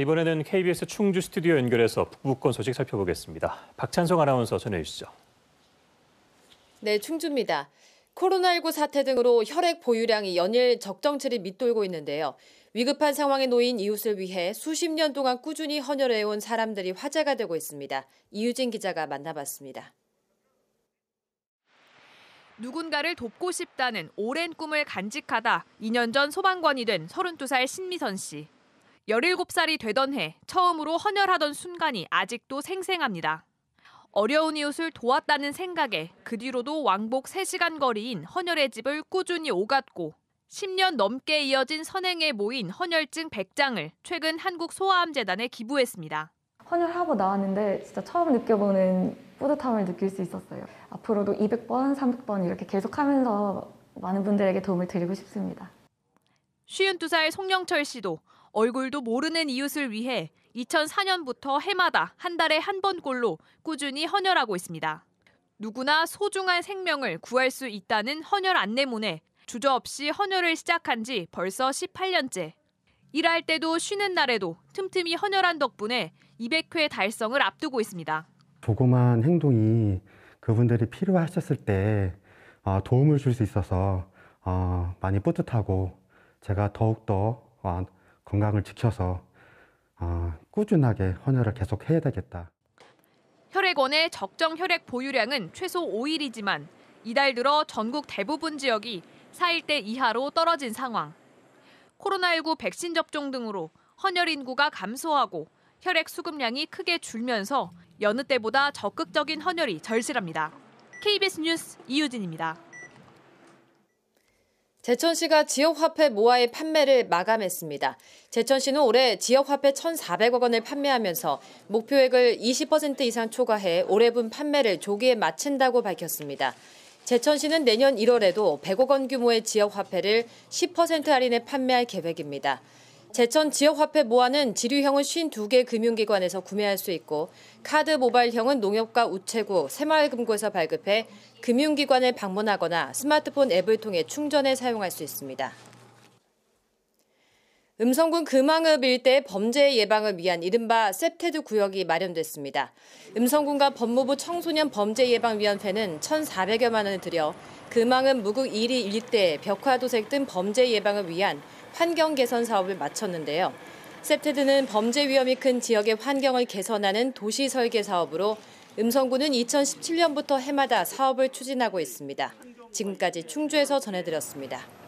이번에는 KBS 충주 스튜디오 연결해서 북부권 소식 살펴보겠습니다. 박찬성 아나운서 전해주시죠. 네, 충주입니다. 코로나19 사태 등으로 혈액 보유량이 연일 적정치를 밑돌고 있는데요. 위급한 상황에 놓인 이웃을 위해 수십 년 동안 꾸준히 헌혈해온 사람들이 화제가 되고 있습니다. 이유진 기자가 만나봤습니다. 누군가를 돕고 싶다는 오랜 꿈을 간직하다 2년 전 소방관이 된 32살 신미선 씨. 17살이 되던 해 처음으로 헌혈하던 순간이 아직도 생생합니다. 어려운 이웃을 도왔다는 생각에 그 뒤로도 왕복 3시간 거리인 헌혈의 집을 꾸준히 오갔고 10년 넘게 이어진 선행에 모인 헌혈증 100장을 최근 한국소아암재단에 기부했습니다. 헌혈하고 나왔는데 진짜 처음 느껴보는 뿌듯함을 느낄 수 있었어요. 앞으로도 200번, 300번 이렇게 계속하면서 많은 분들에게 도움을 드리고 싶습니다. 52살 송영철 씨도 얼굴도 모르는 이웃을 위해 2004년부터 해마다 한 달에 한 번꼴로 꾸준히 헌혈하고 있습니다. 누구나 소중한 생명을 구할 수 있다는 헌혈 안내문에 주저없이 헌혈을 시작한 지 벌써 18년째. 일할 때도 쉬는 날에도 틈틈이 헌혈한 덕분에 200회 달성을 앞두고 있습니다. 조그만 행동이 그분들이 필요하셨을 때 어, 도움을 줄 수 있어서 어, 많이 뿌듯하고 제가 더욱더 어, 건강을 지켜서 어, 꾸준하게 헌혈을 계속 해야 되겠다. 혈액원의 적정 혈액 보유량은 최소 5일이지만 이달 들어 전국 대부분 지역이 4일대 이하로 떨어진 상황. 코로나19 백신 접종 등으로 헌혈 인구가 감소하고 혈액 수급량이 크게 줄면서 여느 때보다 적극적인 헌혈이 절실합니다. KBS 뉴스 이유진입니다. 제천시가 지역화폐 모아의 판매를 마감했습니다. 제천시는 올해 지역화폐 1,400억 원을 판매하면서 목표액을 20% 이상 초과해 올해분 판매를 조기에 마친다고 밝혔습니다. 제천시는 내년 1월에도 100억 원 규모의 지역화폐를 10%할인에 판매할 계획입니다. 제천 지역화폐 모아는 지류형은 52개 금융기관에서 구매할 수 있고 카드 모바일형은 농협과 우체국, 새마을금고에서 발급해 금융기관을 방문하거나 스마트폰 앱을 통해 충전해 사용할 수 있습니다. 음성군 금왕읍 일대 범죄 예방을 위한 이른바 셉테드 구역이 마련됐습니다. 음성군과 법무부 청소년 범죄 예방 위원회는 1,400여만 원을 들여 금왕읍 무극 1위 일대 벽화 도색 등 범죄 예방을 위한 환경 개선 사업을 마쳤는데요. 셉테드는 범죄 위험이 큰 지역의 환경을 개선하는 도시 설계 사업으로 음성군은 2017년부터 해마다 사업을 추진하고 있습니다. 지금까지 충주에서 전해드렸습니다.